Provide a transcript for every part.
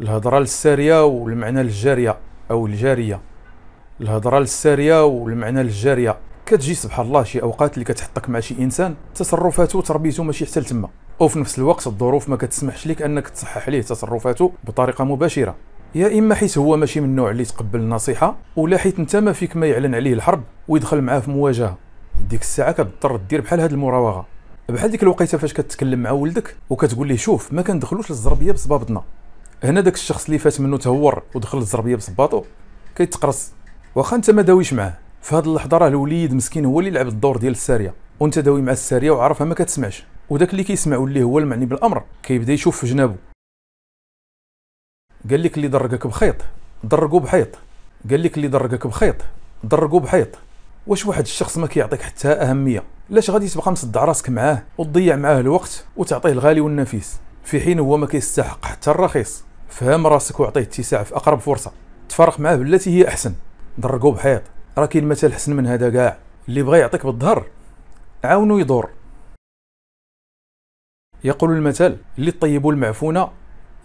الهضره الساريه والمعنى الجاريه او الجاريه الهضره الساريه والمعنى الجاريه كتجي سبحان الله شي اوقات اللي كتحطك مع شي انسان تصرفاته وتربيته ماشي حتى لتما وفي نفس الوقت الظروف ما كتسمحش لك انك تصحح ليه تصرفاته بطريقه مباشره يا اما حيت هو ماشي من النوع اللي تقبل النصيحه ولا حيت انت ما فيك ما يعلن عليه الحرب ويدخل معاه في مواجهه ديك الساعه كتضطر دير بحال هاد المراوغه بحال ديك الوقيته فاش كتكلم مع ولدك وكتقول ليه شوف ما كندخلوش للزربيه بصبابطنا هنا داك الشخص اللي فات منه تهور ودخل الزربيه بصباطو كيتقرص واخا انت ما داويش معاه في هذه اللحظه راه الوليد مسكين هو اللي لعب الدور ديال الساريه وانت داوي مع الساريه وعارفها ما كتسمعش وداك اللي كيسمع واللي هو المعني بالامر كيبدا يشوف في جنابه قال لك اللي درقك بخيط درقو بحيط قال لك اللي درقك بخيط درقو بحيط واش واحد الشخص ما كيعطيك حتى اهميه لاش غادي تبقى مصدع راسك معاه وتضيع معاه الوقت وتعطيه الغالي والنفيس في حين هو ما كيستحق حتى الرخيص فهم راسك وعطيه اتساع في اقرب فرصه تفرق معاه بالتي هي احسن ضرقو بحيط راه كاين مثل احسن من هذا كاع اللي بغى يعطيك بالظهر عاونو يدور يقول المثل اللي طيبوا المعفونه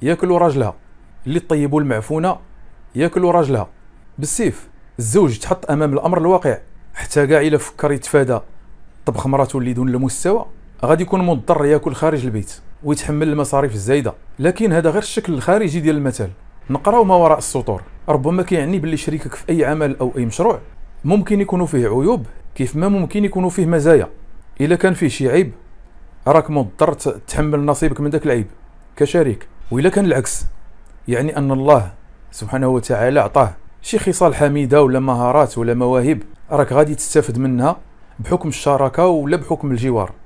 ياكلوا راجلها اللي طيبوا المعفونه ياكلوا راجلها بالسيف الزوج تحط امام الامر الواقع حتى كاع الا فكر يتفادى طبخ مراته اللي دون المستوى غادي يكون مضطر ياكل خارج البيت ويتحمل المصاريف الزايده لكن هذا غير الشكل الخارجي ديال المثل نقراو ما وراء السطور ربما كيعني باللي شريكك في اي عمل او اي مشروع ممكن يكونوا فيه عيوب كيف ما ممكن يكونوا فيه مزايا الا كان فيه شي عيب راك مضطر تحمل نصيبك من ذاك العيب كشريك والا كان العكس يعني ان الله سبحانه وتعالى عطاه شي خصال حميده ولا مهارات ولا مواهب راك غادي تستفد منها بحكم الشراكه ولا بحكم الجوار